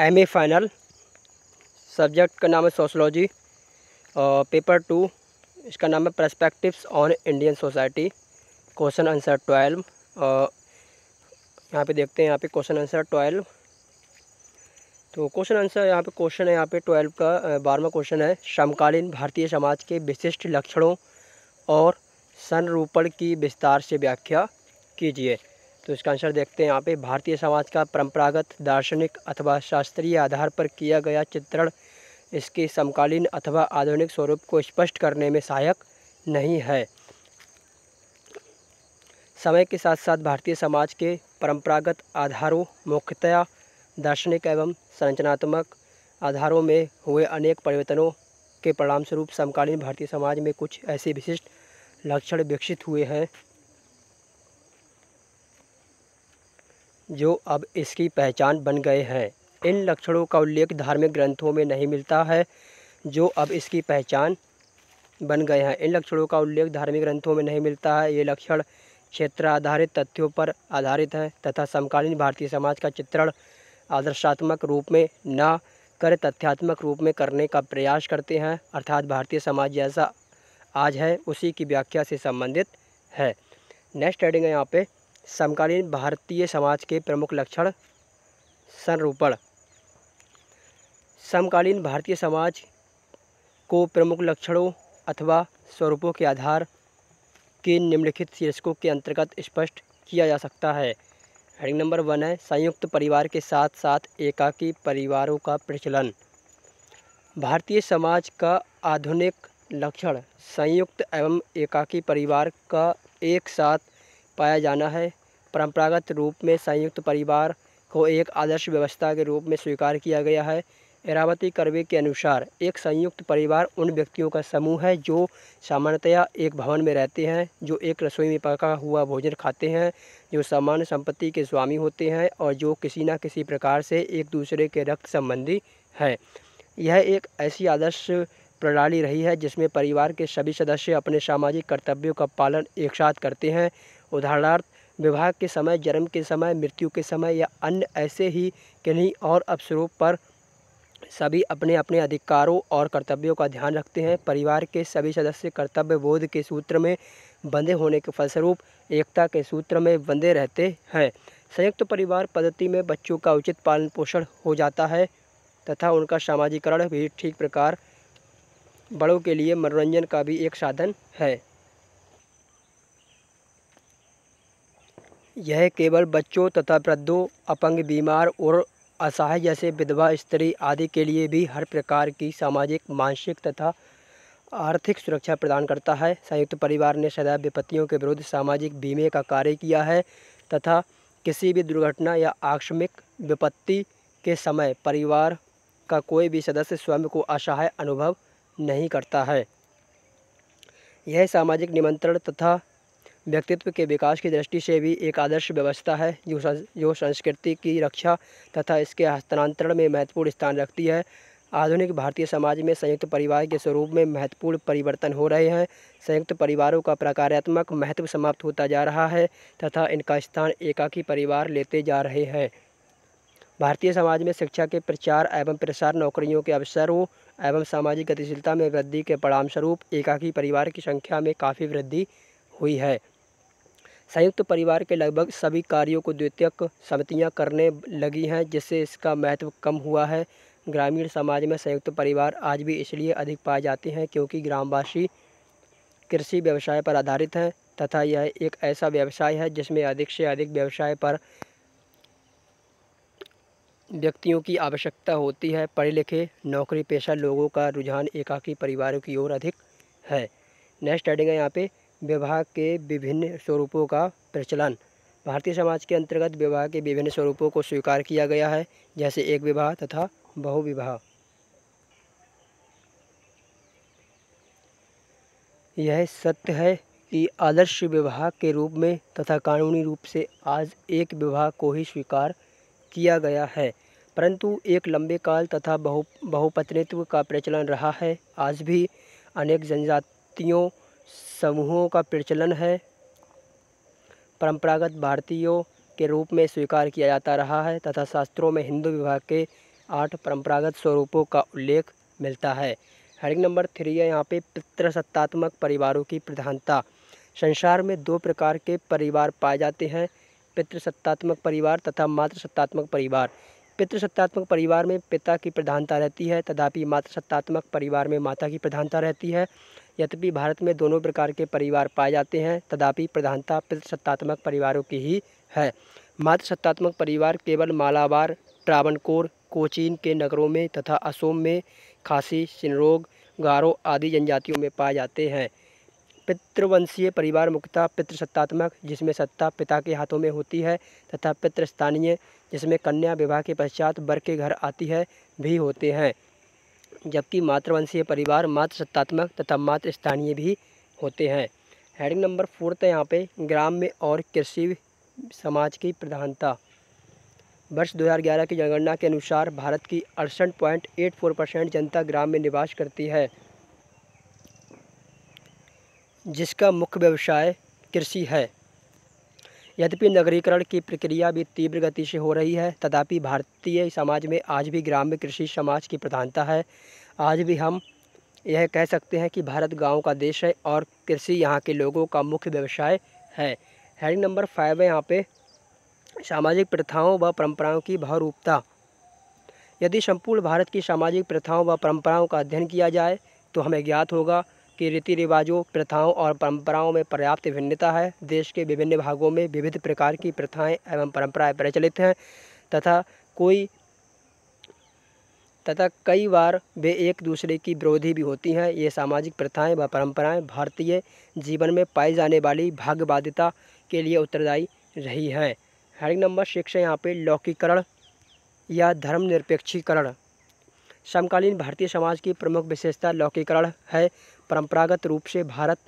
M A final subject का नाम है सोशलॉजी और पेपर टू इसका नाम है perspectives on Indian society question answer twelve और यहाँ पे देखते हैं यहाँ पे क्वेश्चन आंसर ट्वेल्व तो क्वेश्चन आंसर यहाँ पे क्वेश्चन है यहाँ पे ट्वेल्व का बारहवा क्वेश्चन है समकालीन भारतीय समाज के विशिष्ट लक्षणों और संरूपण की विस्तार से व्याख्या कीजिए तो इसका आंसर देखते हैं यहाँ पे भारतीय समाज का परंपरागत दार्शनिक अथवा शास्त्रीय आधार पर किया गया चित्रण इसके समकालीन अथवा आधुनिक स्वरूप को स्पष्ट करने में सहायक नहीं है समय के साथ साथ भारतीय समाज के परंपरागत आधारों मुख्यतया दार्शनिक एवं संरचनात्मक आधारों में हुए अनेक परिवर्तनों के परिणामस्वरूप समकालीन भारतीय समाज में कुछ ऐसे विशिष्ट लक्षण विकसित हुए हैं जो अब इसकी पहचान बन गए हैं इन लक्षणों का उल्लेख धार्मिक ग्रंथों में नहीं मिलता है जो अब इसकी पहचान बन गए हैं इन लक्षणों का उल्लेख धार्मिक ग्रंथों में नहीं मिलता है ये लक्षण क्षेत्र आधारित तथ्यों पर आधारित है तथा समकालीन भारतीय समाज का चित्रण आदर्शात्मक रूप में न कर तथ्यात्मक रूप में करने का प्रयास करते हैं अर्थात भारतीय समाज जैसा आज है उसी की व्याख्या से संबंधित है नेक्स्ट एडिंग है यहाँ पे समकालीन भारतीय समाज के प्रमुख लक्षण संरूपण समकालीन भारतीय समाज को प्रमुख लक्षणों अथवा स्वरूपों के आधार के निम्नलिखित शीर्षकों के अंतर्गत स्पष्ट किया जा सकता है हेडिंग नंबर वन है संयुक्त परिवार के साथ साथ एकाकी परिवारों का प्रचलन भारतीय समाज का आधुनिक लक्षण संयुक्त एवं एकाकी परिवार का एक साथ पाया जाना है परंपरागत रूप में संयुक्त परिवार को एक आदर्श व्यवस्था के रूप में स्वीकार किया गया है एरावती कर्वे के अनुसार एक संयुक्त परिवार उन व्यक्तियों का समूह है जो सामान्यतया एक भवन में रहते हैं जो एक रसोई में पका हुआ भोजन खाते हैं जो सामान्य संपत्ति के स्वामी होते हैं और जो किसी न किसी प्रकार से एक दूसरे के रक्त संबंधी हैं यह एक ऐसी आदर्श प्रणाली रही है जिसमें परिवार के सभी सदस्य अपने सामाजिक कर्तव्यों का पालन एक साथ करते हैं उदाहरणार्थ विवाह के समय जन्म के समय मृत्यु के समय या अन्य ऐसे ही किन्हीं और अवसरों पर सभी अपने अपने अधिकारों और कर्तव्यों का ध्यान रखते हैं परिवार के सभी सदस्य कर्तव्य बोध के सूत्र में बंधे होने के फलस्वरूप एकता के सूत्र में बंधे रहते हैं संयुक्त परिवार पद्धति में बच्चों का उचित पालन पोषण हो जाता है तथा उनका सामाजिकरण भी ठीक प्रकार बड़ों के लिए मनोरंजन का भी एक साधन है यह केवल बच्चों तथा वृद्धों अपंग बीमार और असहाय जैसे विधवा स्त्री आदि के लिए भी हर प्रकार की सामाजिक मानसिक तथा आर्थिक सुरक्षा प्रदान करता है संयुक्त परिवार ने सदैव विपत्तियों के विरुद्ध सामाजिक बीमे का कार्य किया है तथा किसी भी दुर्घटना या आकस्मिक विपत्ति के समय परिवार का कोई भी सदस्य स्वयं को असहाय अनुभव नहीं करता है यह सामाजिक निमंत्रण तथा व्यक्तित्व के विकास की दृष्टि से भी एक आदर्श व्यवस्था है जो जो संस्कृति की रक्षा तथा इसके हस्तांतरण में महत्वपूर्ण स्थान रखती है आधुनिक भारतीय समाज में संयुक्त परिवार के स्वरूप में महत्वपूर्ण परिवर्तन हो रहे हैं संयुक्त परिवारों का प्रकारात्मक महत्व समाप्त होता जा रहा है तथा इनका स्थान एकाकी परिवार लेते जा रहे हैं भारतीय समाज में शिक्षा के प्रचार एवं प्रसार नौकरियों के अवसरों एवं सामाजिक गतिशीलता में वृद्धि के परिणामस्वरूप एकाकी परिवार की संख्या में काफ़ी वृद्धि हुई है संयुक्त परिवार के लगभग सभी कार्यों को द्वितीयक समितियाँ करने लगी हैं जिससे इसका महत्व कम हुआ है ग्रामीण समाज में संयुक्त परिवार आज भी इसलिए अधिक पाए जाते हैं क्योंकि ग्रामवासी कृषि व्यवसाय पर आधारित हैं तथा यह एक ऐसा व्यवसाय है जिसमें अधिक से अधिक व्यवसाय पर व्यक्तियों की आवश्यकता होती है पढ़े लिखे नौकरी पेशा लोगों का रुझान एकाकी परिवारों की ओर अधिक है नेक्स्ट एडिंग है यहाँ पे विवाह के विभिन्न स्वरूपों का प्रचलन भारतीय समाज के अंतर्गत विवाह के विभिन्न स्वरूपों को स्वीकार किया गया है जैसे एक विवाह तथा बहुविवाह यह सत्य है कि आदर्श विवाह के रूप में तथा कानूनी रूप से आज एक विवाह को ही स्वीकार किया गया है परंतु एक लंबे काल तथा बहु बहुपत्नित्व का प्रचलन रहा है आज भी अनेक जनजातियों समूहों का प्रचलन है परंपरागत भारतीयों के रूप में स्वीकार किया जाता रहा है तथा शास्त्रों में हिंदू विभाग के आठ परंपरागत स्वरूपों का उल्लेख मिलता है हरिंग नंबर थ्री है यहाँ पे पितृसत्तात्मक परिवारों की प्रधानता संसार में दो प्रकार के परिवार पाए जाते हैं पितृसत्तात्मक परिवार तथा मातृसत्तात्मक परिवार पितृसत्तात्मक परिवार में पिता की प्रधानता रहती है तथापि मातृसत्तात्मक परिवार में माता की प्रधानता रहती है यद्यपि भारत में दोनों प्रकार के परिवार पाए जाते हैं तथापि प्रधानता पितृसत्तात्मक परिवारों की ही है मातृसत्तात्मक परिवार केवल मालाबार ट्रावणकोर कोचीन के नगरों में तथा असोम में खासी सिनरोग गारो आदि जनजातियों में पाए जाते हैं पितृवंशीय परिवार मुख्यतः पितृसत्तात्मक जिसमें सत्ता पिता के हाथों में होती है तथा पितृस्थानीय जिसमें कन्या विवाह के पश्चात वर के घर आती है भी होते हैं जबकि मातृवंशीय परिवार मातृ सत्तात्मक तथा मातृ स्थानीय भी होते हैं हेडिंग नंबर फोर्थ है यहाँ पे ग्राम में और कृषि समाज की प्रधानता वर्ष 2011 की जनगणना के अनुसार भारत की अड़सठ पॉइंट एट फोर परसेंट जनता ग्राम में निवास करती है जिसका मुख्य व्यवसाय कृषि है यद्यपि नगरीकरण की प्रक्रिया भी तीव्र गति से हो रही है तथापि भारतीय समाज में आज भी ग्राम्य कृषि समाज की प्रधानता है आज भी हम यह कह सकते हैं कि भारत गाँव का देश है और कृषि यहाँ के लोगों का मुख्य व्यवसाय है हेडिंग नंबर फाइव है यहाँ पे सामाजिक प्रथाओं व परंपराओं की बहुरूपता यदि संपूर्ण भारत की सामाजिक प्रथाओं व परंपराओं का अध्ययन किया जाए तो हमें ज्ञात होगा कि रीति रिवाजों प्रथाओं और परंपराओं में पर्याप्त भिन्नता है देश के विभिन्न भागों में विविध प्रकार की प्रथाएं एवं परंपराएं प्रचलित हैं तथा कोई तथा कई बार वे एक दूसरे की विरोधी भी होती हैं ये सामाजिक प्रथाएं व परंपराएं भारतीय जीवन में पाई जाने वाली भाग्यवादिता के लिए उत्तरदायी रही हैं हेडिंग नंबर शिक्षा यहाँ पे लौकीकरण या धर्मनिरपेक्षीकरण समकालीन भारतीय समाज की प्रमुख विशेषता लौकीकरण है परंपरागत रूप से भारत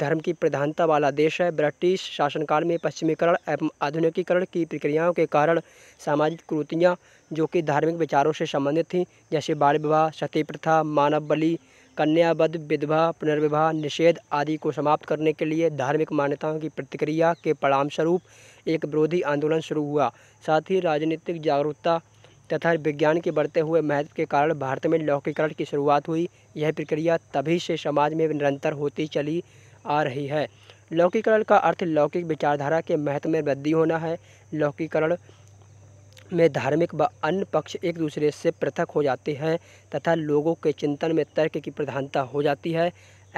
धर्म की प्रधानता वाला देश है ब्रिटिश शासनकाल में पश्चिमीकरण एवं आधुनिकीकरण की प्रक्रियाओं के कारण सामाजिक क्रूतियाँ जो कि धार्मिक विचारों से संबंधित थीं जैसे बाल विवाह सती प्रथा मानव बलि कन्याबद्ध विधवा पुनर्विवाह निषेध आदि को समाप्त करने के लिए धार्मिक मान्यताओं की प्रतिक्रिया के परिणामस्वरूप एक विरोधी आंदोलन शुरू हुआ साथ ही राजनीतिक जागरूकता तथा विज्ञान के बढ़ते हुए महत्व के कारण भारत में लौकीकरण की शुरुआत हुई यह प्रक्रिया तभी से समाज में निरंतर होती चली आ रही है लौकीकरण का अर्थ लौकिक विचारधारा के महत्व में वृद्धि होना है लौकीकरण में धार्मिक व अन्य पक्ष एक दूसरे से पृथक हो जाते हैं तथा लोगों के चिंतन में तर्क की प्रधानता हो जाती है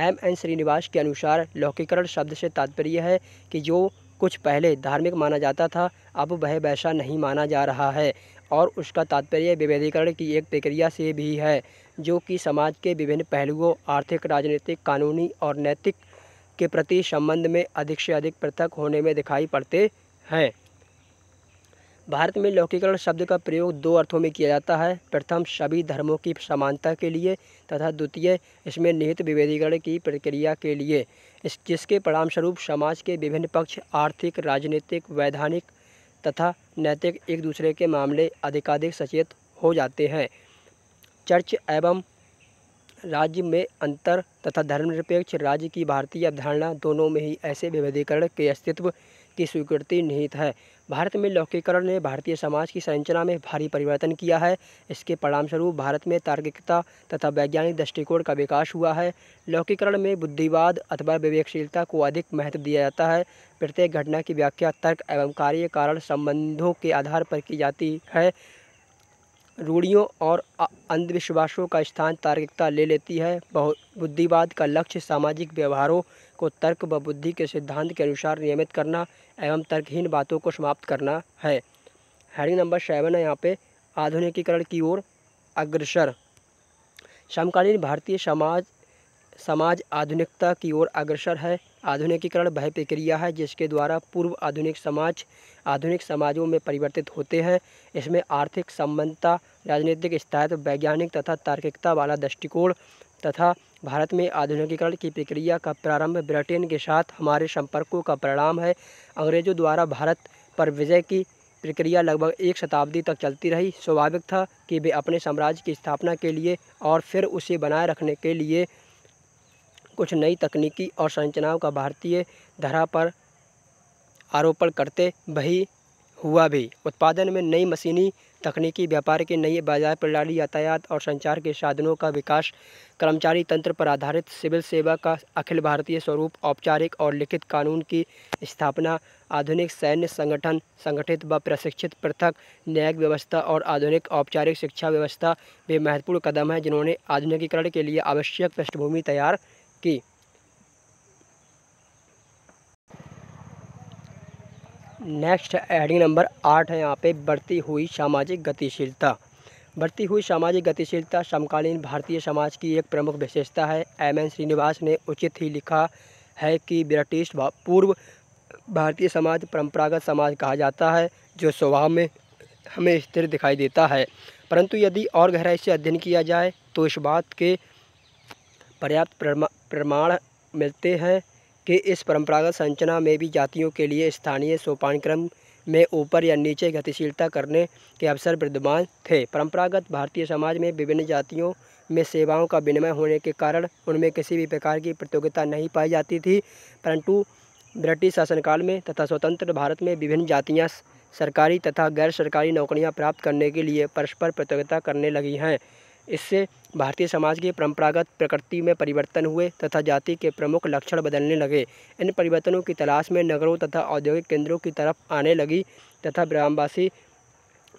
एम एन श्रीनिवास के अनुसार लौकीकरण शब्द से तात्पर्य है कि जो कुछ पहले धार्मिक माना जाता था अब वह वैसा नहीं माना जा रहा है और उसका तात्पर्य विभेदीकरण की एक प्रक्रिया से भी है जो कि समाज के विभिन्न पहलुओं आर्थिक राजनीतिक कानूनी और नैतिक के प्रति संबंध में अधिक से अधिक पृथक होने में दिखाई पड़ते हैं भारत में लौकिकरण शब्द का प्रयोग दो अर्थों में किया जाता है प्रथम सभी धर्मों की समानता के लिए तथा द्वितीय इसमें निहित विभेदीकरण की प्रक्रिया के लिए इस जिसके परिणामस्वरूप समाज के विभिन्न पक्ष आर्थिक राजनीतिक वैधानिक तथा नैतिक एक दूसरे के मामले अधिकाधिक सचेत हो जाते हैं चर्च एवं राज्य में अंतर तथा धर्मनिरपेक्ष राज्य की भारतीय अवधारणा दोनों में ही ऐसे विभेदीकरण के अस्तित्व की स्वीकृति निहित है भारत में लौकीकरण ने भारतीय समाज की संरचना में भारी परिवर्तन किया है इसके परिणामस्वरूप भारत में तार्किकता तथा वैज्ञानिक दृष्टिकोण का विकास हुआ है लौकीकरण में बुद्धिवाद अथवा विवेकशीलता को अधिक महत्व दिया जाता है प्रत्येक घटना की व्याख्या तर्क एवं कार्य कारण संबंधों के आधार पर की जाती है रूढ़ियों और अंधविश्वासों का स्थान तार्किकता ले लेती है बहुत बुद्धिवाद का लक्ष्य सामाजिक व्यवहारों को तर्क व बुद्धि के सिद्धांत के अनुसार नियमित करना एवं तर्कहीन बातों को समाप्त करना है हेडिंग नंबर सेवन है यहाँ पे आधुनिकीकरण की ओर अग्रसर समकालीन भारतीय समाज समाज आधुनिकता की ओर अग्रसर है आधुनिकीकरण वह प्रक्रिया है जिसके द्वारा पूर्व आधुनिक समाज आधुनिक समाजों में परिवर्तित होते हैं इसमें आर्थिक संबंधता राजनीतिक स्थायित्व वैज्ञानिक तथा तार्किकता वाला दृष्टिकोण तथा भारत में आधुनिकीकरण की प्रक्रिया का प्रारंभ ब्रिटेन के साथ हमारे संपर्कों का परिणाम है अंग्रेज़ों द्वारा भारत पर विजय की प्रक्रिया लगभग एक शताब्दी तक चलती रही स्वाभाविक था कि वे अपने साम्राज्य की स्थापना के लिए और फिर उसे बनाए रखने के लिए कुछ नई तकनीकी और संरचनाओं का भारतीय धरा पर आरोपण करते वही हुआ भी उत्पादन में नई मशीनी तकनीकी व्यापार के नई बाजार प्रणाली यातायात और संचार के साधनों का विकास कर्मचारी तंत्र पर आधारित सिविल सेवा का अखिल भारतीय स्वरूप औपचारिक और लिखित कानून की स्थापना आधुनिक सैन्य संगठन संगठित व प्रशिक्षित पृथक न्यायिक व्यवस्था और आधुनिक औपचारिक शिक्षा व्यवस्था वे महत्वपूर्ण कदम हैं जिन्होंने आधुनिकीकरण के लिए आवश्यक पृष्ठभूमि तैयार की नेक्स्ट हेडिंग नंबर आठ है यहाँ पे बढ़ती हुई सामाजिक गतिशीलता बढ़ती हुई सामाजिक गतिशीलता समकालीन भारतीय समाज की एक प्रमुख विशेषता है एम एन श्रीनिवास ने उचित ही लिखा है कि ब्रिटिश पूर्व भारतीय समाज परंपरागत समाज कहा जाता है जो स्वभाव में हमें स्थिर दिखाई देता है परंतु यदि और गहराई से अध्ययन किया जाए तो इस बात के पर्याप्त प्रमाण मिलते हैं कि इस परंपरागत संरचना में भी जातियों के लिए स्थानीय सोपानक्रम में ऊपर या नीचे गतिशीलता करने के अवसर विद्यमान थे परंपरागत भारतीय समाज में विभिन्न जातियों में सेवाओं का विनिमय होने के कारण उनमें किसी भी प्रकार की प्रतियोगिता नहीं पाई जाती थी परंतु ब्रिटिश शासनकाल में तथा स्वतंत्र भारत में विभिन्न जातियाँ सरकारी तथा गैर सरकारी नौकरियाँ प्राप्त करने के लिए परस्पर प्रतियोगिता करने लगी हैं इससे भारतीय समाज की परंपरागत प्रकृति में परिवर्तन हुए तथा जाति के प्रमुख लक्षण बदलने लगे इन परिवर्तनों की तलाश में नगरों तथा औद्योगिक केंद्रों की तरफ आने लगी तथा ग्रामवासी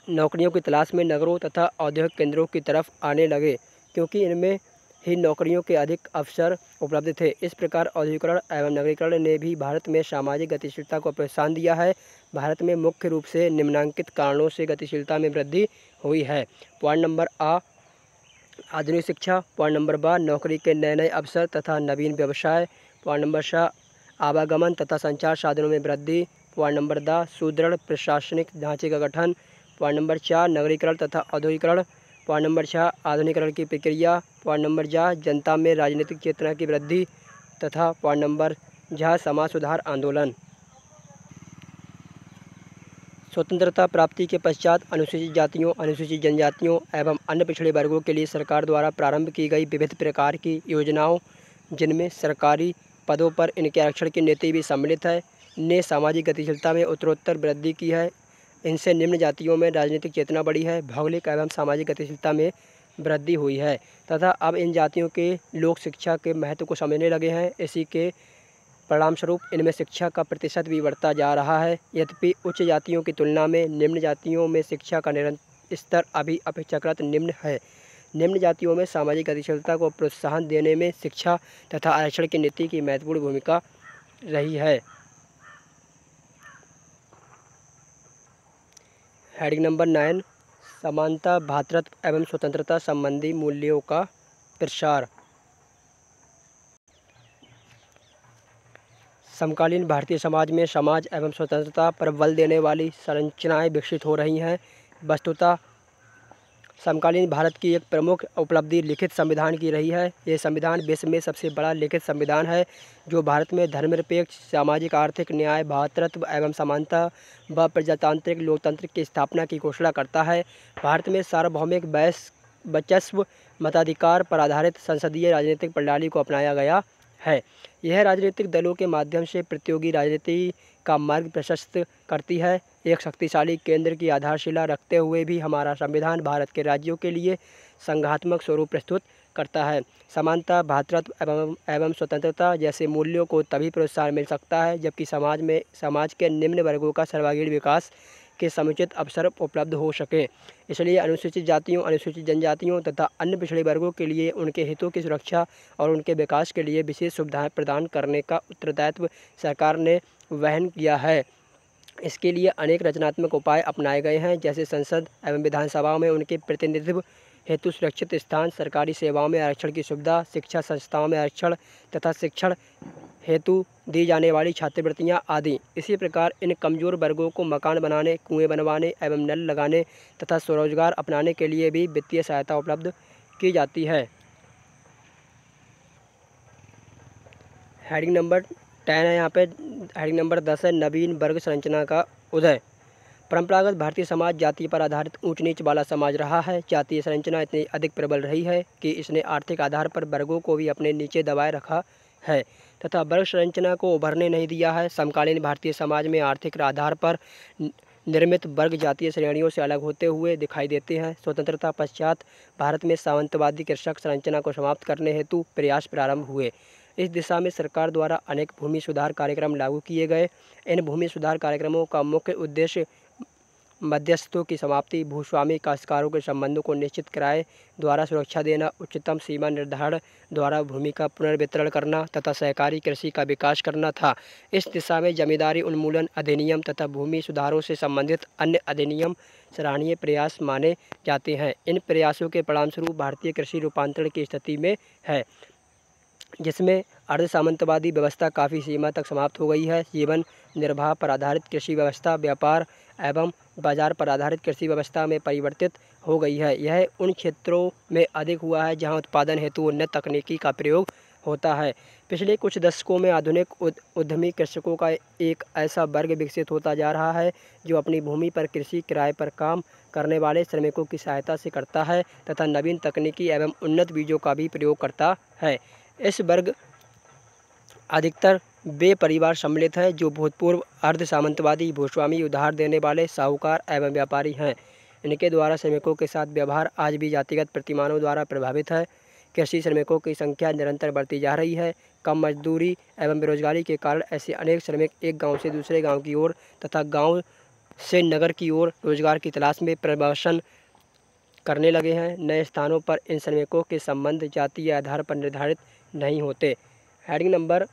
नौकरियों की तलाश में नगरों तथा औद्योगिक केंद्रों की तरफ आने लगे क्योंकि इनमें ही नौकरियों के अधिक अवसर उपलब्ध थे इस प्रकार औद्योगिकरण एवं नगरीकरण ने भी भारत में सामाजिक गतिशीलता को प्रोत्साहन दिया है भारत में मुख्य रूप से निम्नांकित कारणों से गतिशीलता में वृद्धि हुई है पॉइंट नंबर आ आधुनिक शिक्षा पॉइंट नंबर बा नौकरी के नए नए अवसर तथा नवीन व्यवसाय पॉइंट नंबर छः आवागमन तथा संचार साधनों में वृद्धि पॉइंट नंबर दस सुदृढ़ प्रशासनिक ढांचे का गठन पॉइंट नंबर चार नगरीकरण तथा औद्योगिकरण पॉइंट नंबर छः आधुनिकरण की प्रक्रिया पॉइंट नंबर चार जनता में राजनीतिक चेतना की वृद्धि तथा पॉइंट नंबर जहाँ समाज सुधार आंदोलन स्वतंत्रता प्राप्ति के पश्चात अनुसूचित जातियों अनुसूचित जनजातियों एवं अन्य पिछड़े वर्गों के लिए सरकार द्वारा प्रारंभ की गई विविध प्रकार की योजनाओं जिनमें सरकारी पदों पर इनके आरक्षण की नीति भी सम्मिलित है ने सामाजिक गतिशीलता में उत्तरोत्तर वृद्धि की है इनसे निम्न जातियों में राजनीतिक चेतना बढ़ी है भौगोलिक एवं सामाजिक गतिशीलता में वृद्धि हुई है तथा अब इन जातियों के लोग शिक्षा के महत्व को समझने लगे हैं इसी के परिणाम स्वरूप इनमें शिक्षा का प्रतिशत भी बढ़ता जा रहा है यद्यपि उच्च जातियों की तुलना में निम्न जातियों में शिक्षा का निरंतर स्तर अभी अपेक्षाकृत निम्न है निम्न जातियों में सामाजिक गतिशीलता को प्रोत्साहन देने में शिक्षा तथा आरक्षण की नीति की महत्वपूर्ण भूमिका रही है हेडिंग नंबर नाइन समानता भातृत्व एवं स्वतंत्रता संबंधी मूल्यों का प्रसार समकालीन भारतीय समाज में समाज एवं स्वतंत्रता पर बल देने वाली संरचनाएं विकसित हो रही हैं वस्तुतः समकालीन भारत की एक प्रमुख उपलब्धि लिखित संविधान की रही है यह संविधान विश्व में सबसे बड़ा लिखित संविधान है जो भारत में धर्मनिरपेक्ष सामाजिक आर्थिक न्याय भातृत्व एवं समानता व प्रजातांत्रिक लोकतंत्र की स्थापना की घोषणा करता है भारत में सार्वभौमिक वैस वचस्व मताधिकार पर आधारित संसदीय राजनीतिक प्रणाली को अपनाया गया है यह राजनीतिक दलों के माध्यम से प्रतियोगी राजनीति का मार्ग प्रशस्त करती है एक शक्तिशाली केंद्र की आधारशिला रखते हुए भी हमारा संविधान भारत के राज्यों के लिए संघात्मक स्वरूप प्रस्तुत करता है समानता भातृत्व एवं एवं स्वतंत्रता जैसे मूल्यों को तभी प्रोत्साहन मिल सकता है जबकि समाज में समाज के निम्न वर्गों का सर्वागीण विकास के समुचित अवसर उपलब्ध हो सके इसलिए अनुसूचित जातियों अनुसूचित जनजातियों तथा अन्य पिछड़े वर्गों के लिए उनके हितों की सुरक्षा और उनके विकास के लिए विशेष सुविधाएं प्रदान करने का उत्तरदायित्व सरकार ने वहन किया है इसके लिए अनेक रचनात्मक उपाय अपनाए गए हैं जैसे संसद एवं विधानसभाओं में उनके प्रतिनिधित्व हेतु सुरक्षित स्थान सरकारी सेवाओं में आरक्षण की सुविधा शिक्षा संस्थाओं में आरक्षण तथा शिक्षण हेतु दी जाने वाली छात्रवृत्तियाँ आदि इसी प्रकार इन कमज़ोर वर्गों को मकान बनाने कुएं बनवाने एवं नल लगाने तथा स्वरोजगार अपनाने के लिए भी वित्तीय सहायता उपलब्ध की जाती है हेडिंग नंबर टेन है यहाँ पे हेडिंग नंबर दस है नवीन वर्ग संरचना का उदय परंपरागत भारतीय समाज जाति पर आधारित ऊंच नीच वाला समाज रहा है जातीय संरचना इतनी अधिक प्रबल रही है कि इसने आर्थिक आधार पर वर्गों को भी अपने नीचे दबाए रखा है तथा वर्ग संरचना को उभरने नहीं दिया है समकालीन भारतीय समाज में आर्थिक आधार पर निर्मित वर्ग जातीय श्रेणियों से अलग होते हुए दिखाई देते हैं स्वतंत्रता पश्चात भारत में सावंतवादी कृषक संरचना को समाप्त करने हेतु प्रयास प्रारंभ हुए इस दिशा में सरकार द्वारा अनेक भूमि सुधार कार्यक्रम लागू किए गए इन भूमि सुधार कार्यक्रमों का मुख्य उद्देश्य मध्यस्थों की समाप्ति भूस्वामी काश्कारों के संबंधों को निश्चित कराए द्वारा सुरक्षा देना उच्चतम सीमा निर्धारण द्वारा भूमि का पुनर्वितरण करना तथा सहकारी कृषि का विकास करना था इस दिशा में जमींदारी उन्मूलन अधिनियम तथा भूमि सुधारों से संबंधित अन्य अधिनियम सराहनीय प्रयास माने जाते हैं इन प्रयासों के परिणामस्वरूप भारतीय कृषि रूपांतरण की स्थिति में है जिसमें अर्धसामंतवादी व्यवस्था काफ़ी सीमा तक समाप्त हो गई है जीवन निर्वाह पर आधारित कृषि व्यवस्था व्यापार एवं बाजार पर आधारित कृषि व्यवस्था में परिवर्तित हो गई है यह उन क्षेत्रों में अधिक हुआ है जहां उत्पादन हेतु उन्नत तकनीकी का प्रयोग होता है पिछले कुछ दशकों में आधुनिक उद्यमी कृषकों का एक ऐसा वर्ग विकसित होता जा रहा है जो अपनी भूमि पर कृषि किराए पर काम करने वाले श्रमिकों की सहायता से करता है तथा नवीन तकनीकी एवं उन्नत बीजों का भी प्रयोग करता है इस वर्ग अधिकतर वे परिवार सम्मिलित हैं जो भूतपूर्व अर्ध सामंतवादी भूस्वामी उधार देने वाले साहूकार एवं व्यापारी हैं इनके द्वारा श्रमिकों के साथ व्यवहार आज भी जातिगत प्रतिमानों द्वारा प्रभावित है कृषि श्रमिकों की संख्या निरंतर बढ़ती जा रही है कम मजदूरी एवं बेरोजगारी के कारण ऐसे अनेक श्रमिक एक गांव से दूसरे गांव की ओर तथा गांव से नगर की ओर रोजगार की तलाश में प्रवासन करने लगे हैं नए स्थानों पर इन श्रमिकों के संबंध जातीय आधार पर निर्धारित नहीं होते हेडिंग नंबर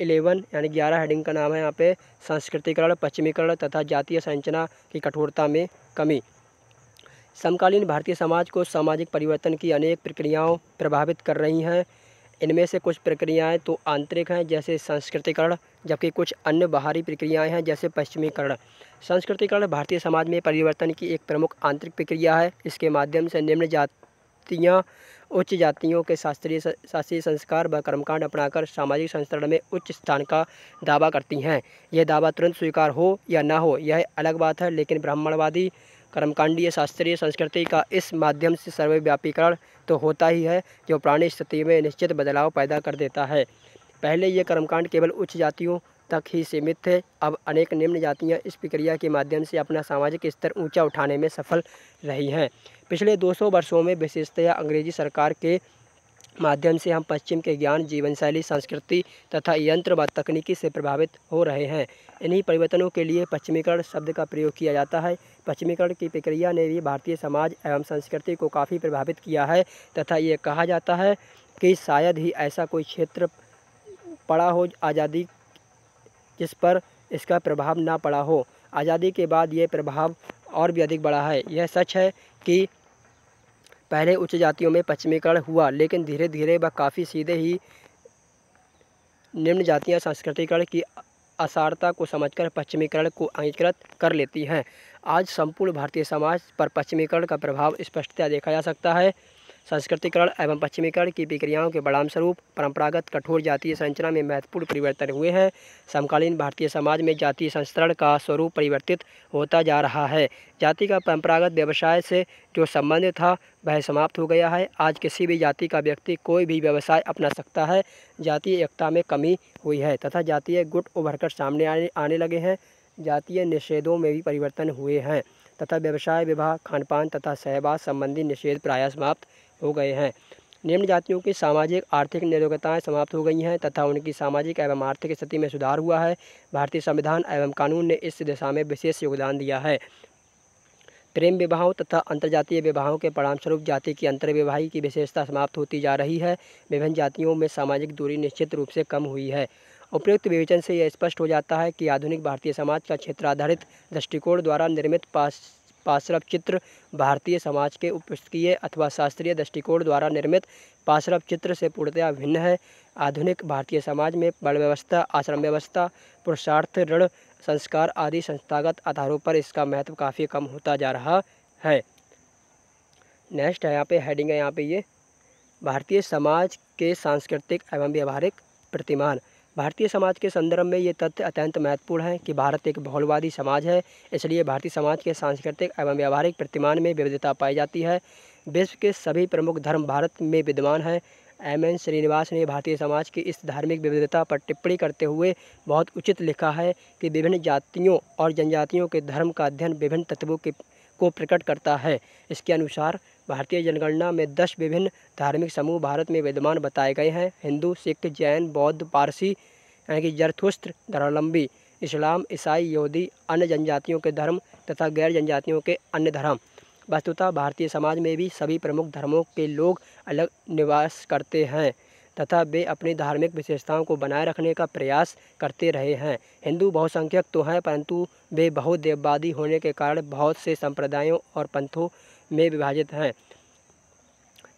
इलेवन यानी ग्यारह हेडिंग का नाम है यहाँ पे संस्कृतिकरण पश्चिमीकरण तथा जातीय संरचना की कठोरता में कमी समकालीन भारतीय समाज को सामाजिक परिवर्तन की अनेक प्रक्रियाओं प्रभावित कर रही हैं इनमें से कुछ प्रक्रियाएं तो आंतरिक हैं जैसे संस्कृतिकरण जबकि कुछ अन्य बाहरी प्रक्रियाएं हैं जैसे पश्चिमीकरण संस्कृतिकरण भारतीय समाज में परिवर्तन की एक प्रमुख आंतरिक प्रक्रिया है इसके माध्यम से निम्न जातियाँ उच्च जातियों के शास्त्रीय शास्त्रीय संस्कार व कर्मकांड अपनाकर सामाजिक संस्करण में उच्च स्थान का दावा करती हैं यह दावा तुरंत स्वीकार हो या ना हो यह अलग बात है लेकिन ब्राह्मणवादी कर्मकांडीय शास्त्रीय संस्कृति का इस माध्यम से सर्वव्यापीकरण तो होता ही है जो पुरानी स्थिति में निश्चित बदलाव पैदा कर देता है पहले ये कर्मकांड केवल उच्च जातियों तक ही सीमित थे अब अनेक निम्न जातियां इस प्रक्रिया के माध्यम से अपना सामाजिक स्तर ऊंचा उठाने में सफल रही हैं पिछले 200 वर्षों में विशेषतया अंग्रेजी सरकार के माध्यम से हम पश्चिम के ज्ञान जीवनशैली संस्कृति तथा यंत्र व तकनीकी से प्रभावित हो रहे हैं इन्हीं परिवर्तनों के लिए पश्चिमीकरण शब्द का प्रयोग किया जाता है पश्चिमीकरण की प्रक्रिया ने भी भारतीय समाज एवं संस्कृति को काफ़ी प्रभावित किया है तथा ये कहा जाता है कि शायद ही ऐसा कोई क्षेत्र पड़ा हो आज़ादी जिस पर इसका प्रभाव ना पड़ा हो आज़ादी के बाद ये प्रभाव और भी अधिक बड़ा है यह सच है कि पहले उच्च जातियों में पश्चिमीकरण हुआ लेकिन धीरे धीरे वह काफ़ी सीधे ही निम्न जातियां संस्कृतिकरण की असारता को समझकर पश्चिमीकरण को अंगीकृत कर लेती हैं आज संपूर्ण भारतीय समाज पर पश्चिमीकरण का प्रभाव स्पष्टता देखा जा सकता है संस्कृतिकरण एवं पश्चिमीकरण की प्रक्रियाओं के स्वरूप परंपरागत कठोर जातीय संरचना में महत्वपूर्ण परिवर्तन हुए हैं समकालीन भारतीय समाज में जातीय संस्करण का स्वरूप परिवर्तित होता जा रहा है जाति का परंपरागत व्यवसाय से जो संबंध था वह समाप्त हो गया है आज किसी भी जाति का व्यक्ति कोई भी व्यवसाय अपना सकता है जातीय एकता में कमी हुई है तथा जातीय गुट उभर कर सामने आने आने लगे हैं जातीय निषेधों में भी परिवर्तन हुए हैं तथा व्यवसाय विवाह खानपान तथा सहवास संबंधी निषेध प्राय समाप्त हो गए हैं निम्न जातियों की सामाजिक आर्थिक निर्योग्यताएँ समाप्त हो गई हैं तथा उनकी सामाजिक एवं आर्थिक स्थिति में सुधार हुआ है भारतीय संविधान एवं कानून ने इस दिशा में विशेष योगदान दिया है प्रेम विवाहों तथा अंतर्जातीय विवाहों के परिणामस्वरूप जाति की अंतर्विवाही की विशेषता समाप्त होती जा रही है विभिन्न जातियों में सामाजिक दूरी निश्चित रूप से कम हुई है उपयुक्त विवेचन से यह स्पष्ट हो जाता है कि आधुनिक भारतीय समाज का क्षेत्र आधारित दृष्टिकोण द्वारा निर्मित पास पाशरव चित्र भारतीय समाज के उपस्थितीय अथवा शास्त्रीय दृष्टिकोण द्वारा निर्मित पाशरव चित्र से पूर्णतया भिन्न है आधुनिक भारतीय समाज में बल व्यवस्था आश्रम व्यवस्था पुरुषार्थ ऋण संस्कार आदि संस्थागत आधारों पर इसका महत्व काफ़ी कम होता जा रहा है नेक्स्ट है यहाँ पे हेडिंग है यहाँ पे ये भारतीय समाज के सांस्कृतिक एवं व्यवहारिक प्रतिमान भारतीय समाज के संदर्भ में ये तथ्य अत्यंत महत्वपूर्ण है कि भारत एक बहुलवादी समाज है इसलिए भारतीय समाज के सांस्कृतिक एवं व्यावहारिक प्रतिमान में विविधता पाई जाती है विश्व के सभी प्रमुख धर्म भारत में विद्यमान हैं एम एन श्रीनिवास ने भारतीय समाज की इस धार्मिक विविधता पर टिप्पणी करते हुए बहुत उचित लिखा है कि विभिन्न जातियों और जनजातियों के धर्म का अध्ययन विभिन्न तत्वों के को प्रकट करता है इसके अनुसार भारतीय जनगणना में दस विभिन्न धार्मिक समूह भारत में विद्यमान बताए गए हैं हिंदू सिख जैन बौद्ध पारसी यानी कि जरथुस्त्र धर्मलंबी इस्लाम ईसाई यहूदी अन्य जनजातियों के धर्म तथा गैर जनजातियों के अन्य धर्म वस्तुतः भारतीय समाज में भी सभी प्रमुख धर्मों के लोग अलग निवास करते हैं तथा वे अपनी धार्मिक विशेषताओं को बनाए रखने का प्रयास करते रहे हैं हिंदू बहुसंख्यक तो हैं परंतु वे बहुदेववादी होने के कारण बहुत से संप्रदायों और पंथों में विभाजित हैं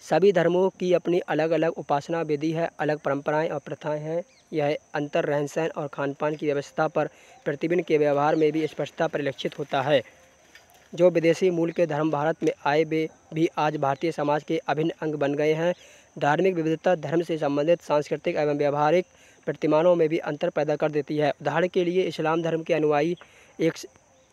सभी धर्मों की अपनी अलग अलग उपासना विधि है अलग परंपराएं और प्रथाएं हैं यह अंतर रहन सहन और खान पान की व्यवस्था पर प्रतिबिंब के व्यवहार में भी स्पष्टता परिलक्षित होता है जो विदेशी मूल के धर्म भारत में आए वे भी आज भारतीय समाज के अभिन्न अंग बन गए हैं धार्मिक विविधता धर्म से संबंधित सांस्कृतिक एवं व्यवहारिक प्रतिमानों में भी अंतर पैदा कर देती है उदाहरण के लिए इस्लाम धर्म के अनुयायी एक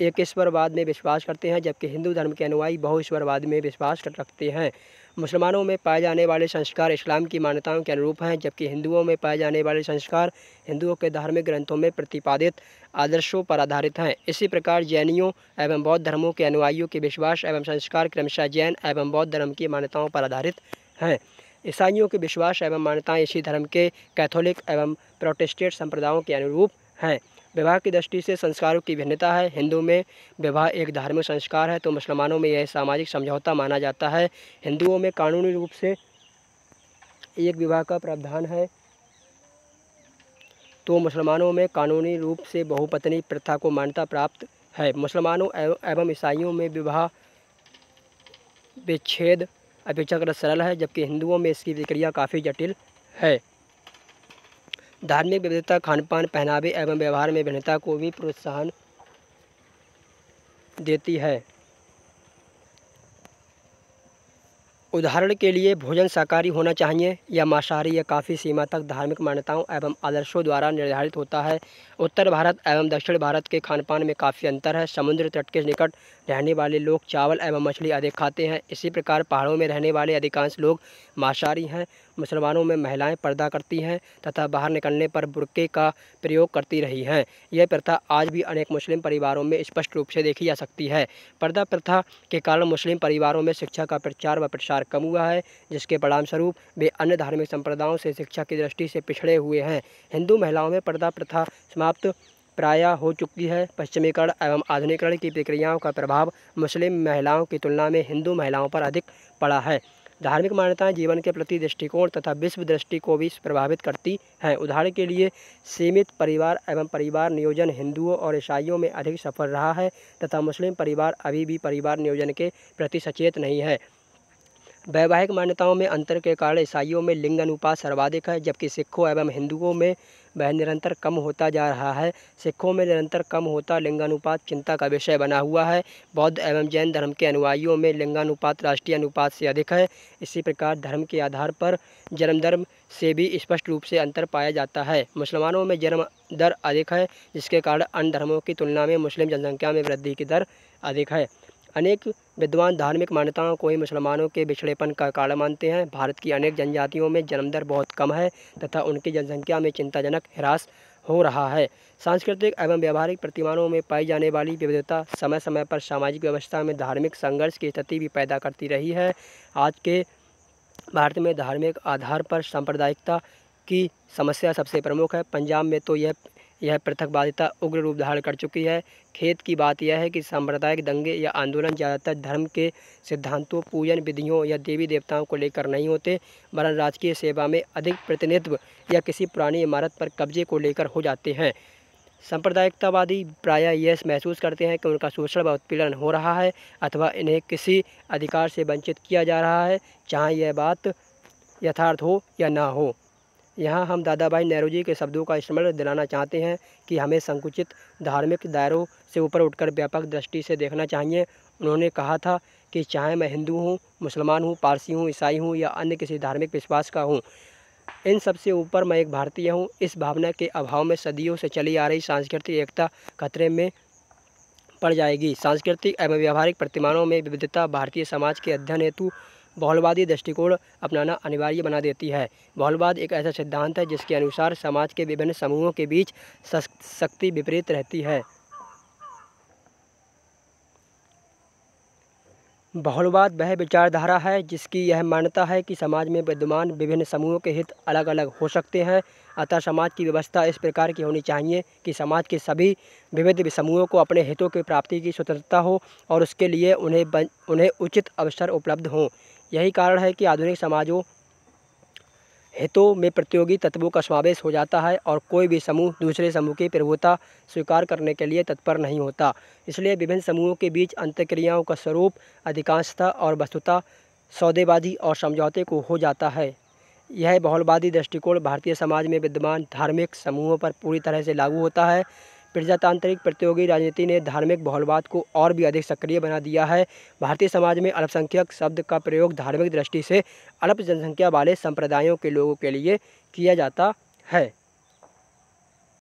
एक ईश्वरवाद में विश्वास करते हैं जबकि हिंदू धर्म के अनुयायी बहु ईश्वरवाद में विश्वास कर रखते हैं मुसलमानों में पाए जाने वाले संस्कार इस्लाम की मान्यताओं के अनुरूप हैं जबकि हिंदुओं में पाए जाने वाले संस्कार हिंदुओं के धार्मिक ग्रंथों में प्रतिपादित आदर्शों पर आधारित हैं इसी प्रकार जैनियों एवं बौद्ध धर्मों के अनुयायियों के विश्वास एवं संस्कार क्रमशः जैन एवं बौद्ध धर्म की मान्यताओं पर आधारित हैं ईसाइयों के विश्वास एवं मान्यताएँ इसी धर्म के कैथोलिक एवं प्रोटेस्टेंट संप्रदायों के अनुरूप हैं विवाह की दृष्टि से संस्कारों की भिन्नता है हिंदू में विवाह एक धार्मिक संस्कार है तो मुसलमानों में यह सामाजिक समझौता माना जाता है हिंदुओं में कानूनी रूप से एक विवाह का प्रावधान है तो मुसलमानों में कानूनी रूप से बहुपत्नी प्रथा को मान्यता प्राप्त है मुसलमानों एवं ईसाइयों में विवाह विच्छेद अपेक्षाकृत सरल है जबकि हिंदुओं में इसकी प्रक्रिया काफ़ी जटिल है धार्मिक विविधता खानपान पहनावे एवं व्यवहार में भिन्नता को भी प्रोत्साहन देती है उदाहरण के लिए भोजन शाकाहारी होना चाहिए या मांसाहारी या काफ़ी सीमा तक धार्मिक मान्यताओं एवं आदर्शों द्वारा निर्धारित होता है उत्तर भारत एवं दक्षिण भारत के खानपान में काफ़ी अंतर है समुद्र तट के निकट रहने वाले लोग चावल एवं मछली अधिक खाते हैं इसी प्रकार पहाड़ों में रहने वाले अधिकांश लोग मांसाहारी हैं मुसलमानों में महिलाएं पर्दा करती हैं तथा बाहर निकलने पर बुरके का प्रयोग करती रही हैं यह प्रथा आज भी अनेक मुस्लिम परिवारों में स्पष्ट रूप से देखी जा सकती है पर्दा प्रथा के कारण मुस्लिम परिवारों में शिक्षा का प्रचार व प्रसार कम हुआ है जिसके परिणामस्वरूप वे अन्य धार्मिक संप्रदायों से शिक्षा की दृष्टि से पिछड़े हुए हैं हिंदू महिलाओं में पर्दा प्रथा समाप्त प्राय हो चुकी है पश्चिमीकरण एवं आधुनिकरण की प्रक्रियाओं का प्रभाव मुस्लिम महिलाओं की तुलना में हिंदू महिलाओं पर अधिक पड़ा है धार्मिक मान्यताएं जीवन के प्रति दृष्टिकोण तथा विश्व दृष्टि को भी प्रभावित करती हैं उदाहरण के लिए सीमित परिवार एवं परिवार नियोजन हिंदुओं और ईसाइयों में अधिक सफल रहा है तथा मुस्लिम परिवार अभी भी परिवार नियोजन के प्रति सचेत नहीं है वैवाहिक मान्यताओं में अंतर के कारण ईसाइयों में लिंग अनुपात सर्वाधिक है जबकि सिखों एवं हिंदुओं में वह निरंतर कम होता जा रहा है सिखों में निरंतर कम होता लिंगानुपात चिंता का विषय बना हुआ है बौद्ध एवं जैन धर्म के अनुयायियों में लिंगानुपात राष्ट्रीय अनुपात से अधिक है इसी प्रकार धर्म के आधार पर जन्म धर्म से भी स्पष्ट रूप से अंतर पाया जाता है मुसलमानों में जन्म दर अधिक है जिसके कारण अन्य धर्मों की तुलना में मुस्लिम जनसंख्या में वृद्धि की दर अधिक है अनेक विद्वान धार्मिक मान्यताओं को ही मुसलमानों के बिछड़ेपन का कारण मानते हैं भारत की अनेक जनजातियों में जन्मदर बहुत कम है तथा उनकी जनसंख्या में चिंताजनक ह्रास हो रहा है सांस्कृतिक एवं व्यावहारिक प्रतिमानों में पाई जाने वाली विविधता समय समय पर सामाजिक व्यवस्था में धार्मिक संघर्ष की स्थिति भी पैदा करती रही है आज के भारत में धार्मिक आधार पर सांप्रदायिकता की समस्या सबसे प्रमुख है पंजाब में तो यह यह पृथकवादिता उग्र रूप धारण कर चुकी है खेत की बात यह है कि सांप्रदायिक दंगे या आंदोलन ज़्यादातर धर्म के सिद्धांतों पूजन विधियों या देवी देवताओं को लेकर नहीं होते वरन राजकीय सेवा में अधिक प्रतिनिधित्व या किसी पुरानी इमारत पर कब्जे को लेकर हो जाते हैं सांप्रदायिकतावादी प्राय यह महसूस करते हैं कि उनका शोषण व उत्पीड़न हो रहा है अथवा इन्हें किसी अधिकार से वंचित किया जा रहा है चाहे यह बात यथार्थ हो या ना हो यहाँ हम दादा भाई नेहरू जी के शब्दों का स्मरण दिलाना चाहते हैं कि हमें संकुचित धार्मिक दायरों से ऊपर उठकर व्यापक दृष्टि से देखना चाहिए उन्होंने कहा था कि चाहे मैं हिंदू हूँ मुसलमान हूँ पारसी हूँ ईसाई हूँ या अन्य किसी धार्मिक विश्वास का हूँ इन सबसे ऊपर मैं एक भारतीय हूँ इस भावना के अभाव में सदियों से चली आ रही सांस्कृतिक एकता खतरे में पड़ जाएगी सांस्कृतिक एवं व्यावहारिक प्रतिमानों में विविधता भारतीय समाज के अध्ययन हेतु बहुलवादी दृष्टिकोण अपनाना अनिवार्य बना देती है बहुलवाद एक ऐसा सिद्धांत है जिसके अनुसार समाज के विभिन्न समूहों के बीच शक्ति विपरीत रहती है बहुलवाद वह विचारधारा है जिसकी यह मान्यता है कि समाज में विद्यमान विभिन्न समूहों के हित अलग अलग हो सकते हैं अतः समाज की व्यवस्था इस प्रकार की होनी चाहिए कि समाज के सभी विविध समूहों को अपने हितों की प्राप्ति की स्वतंत्रता हो और उसके लिए उन्हें उन्हें उचित अवसर उपलब्ध हों यही कारण है कि आधुनिक समाजों हितों में प्रतियोगी तत्वों का समावेश हो जाता है और कोई भी समूह दूसरे समूह की प्रभुता स्वीकार करने के लिए तत्पर नहीं होता इसलिए विभिन्न समूहों के बीच अंतक्रियाओं का स्वरूप अधिकांशता और वस्तुता सौदेबाजी और समझौते को हो जाता है यह बहुलवादी दृष्टिकोण भारतीय समाज में विद्यमान धार्मिक समूहों पर पूरी तरह से लागू होता है प्रजातांत्रिक प्रतियोगी राजनीति ने धार्मिक बहुलवाद को और भी अधिक सक्रिय बना दिया है भारतीय समाज में अल्पसंख्यक शब्द का प्रयोग धार्मिक दृष्टि से अल्प जनसंख्या वाले संप्रदायों के लोगों के लिए किया जाता है